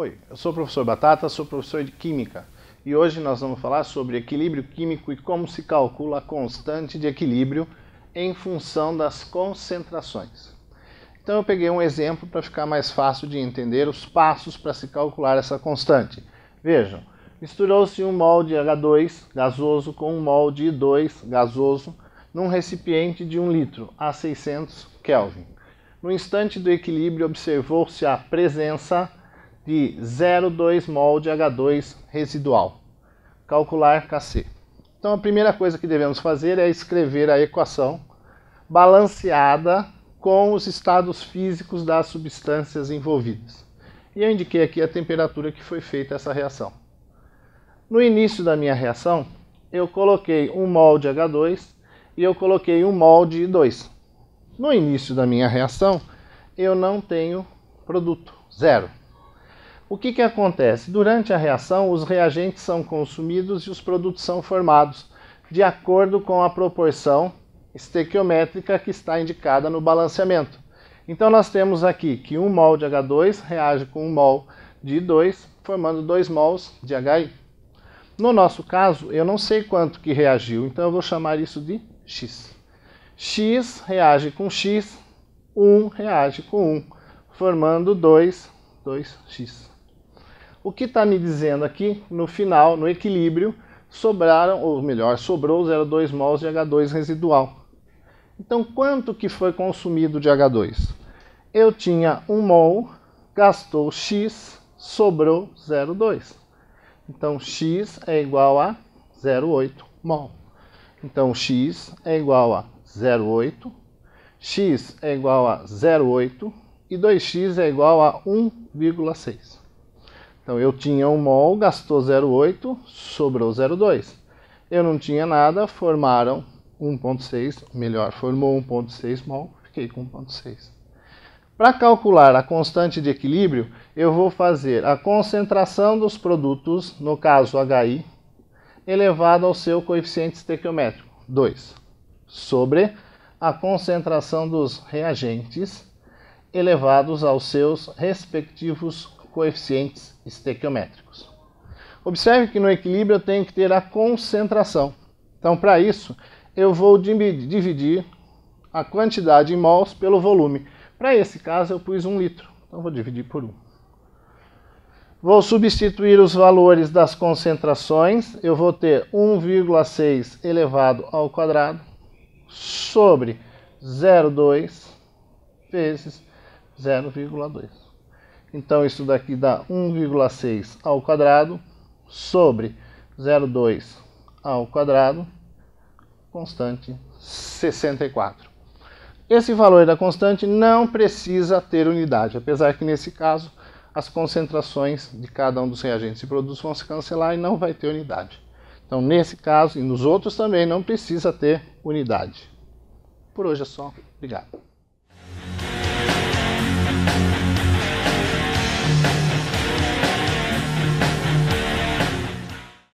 Oi, eu sou o professor Batata, sou professor de Química e hoje nós vamos falar sobre equilíbrio químico e como se calcula a constante de equilíbrio em função das concentrações. Então eu peguei um exemplo para ficar mais fácil de entender os passos para se calcular essa constante. Vejam, misturou-se um mol de H2 gasoso com um mol de I2 gasoso num recipiente de 1 um litro a 600 Kelvin. No instante do equilíbrio observou-se a presença de 0,2 mol de H2 residual. Calcular Kc. Então a primeira coisa que devemos fazer é escrever a equação balanceada com os estados físicos das substâncias envolvidas. E eu indiquei aqui a temperatura que foi feita essa reação. No início da minha reação, eu coloquei 1 mol de H2 e eu coloquei 1 mol de I2. No início da minha reação, eu não tenho produto, zero. O que, que acontece? Durante a reação, os reagentes são consumidos e os produtos são formados, de acordo com a proporção estequiométrica que está indicada no balanceamento. Então nós temos aqui que 1 mol de H2 reage com 1 mol de I2, formando 2 mols de HI. No nosso caso, eu não sei quanto que reagiu, então eu vou chamar isso de X. X reage com X, 1 reage com 1, formando 2, 2X. O que está me dizendo aqui, no final, no equilíbrio, sobraram, ou melhor, sobrou 0,2 mols de H2 residual. Então, quanto que foi consumido de H2? Eu tinha 1 mol, gastou X, sobrou 0,2. Então, X é igual a 0,8 mol. Então, X é igual a 0,8, X é igual a 0,8 e 2X é igual a 1,6. Então eu tinha um mol, gastou 0,8, sobrou 0,2. Eu não tinha nada, formaram 1,6, melhor, formou 1,6 mol, fiquei com 1,6. Para calcular a constante de equilíbrio, eu vou fazer a concentração dos produtos, no caso HI, elevado ao seu coeficiente estequiométrico, 2, sobre a concentração dos reagentes elevados aos seus respectivos coeficientes estequiométricos. Observe que no equilíbrio eu tenho que ter a concentração. Então, para isso, eu vou dividir a quantidade em mols pelo volume. Para esse caso, eu pus 1 um litro, então vou dividir por 1. Um. Vou substituir os valores das concentrações, eu vou ter 1,6 elevado ao quadrado sobre 0,2 vezes 0,2. Então isso daqui dá 1,6 ao quadrado sobre 0,2 ao quadrado, constante 64. Esse valor da constante não precisa ter unidade, apesar que nesse caso as concentrações de cada um dos reagentes e produtos vão se cancelar e não vai ter unidade. Então, nesse caso e nos outros também, não precisa ter unidade. Por hoje é só. Obrigado.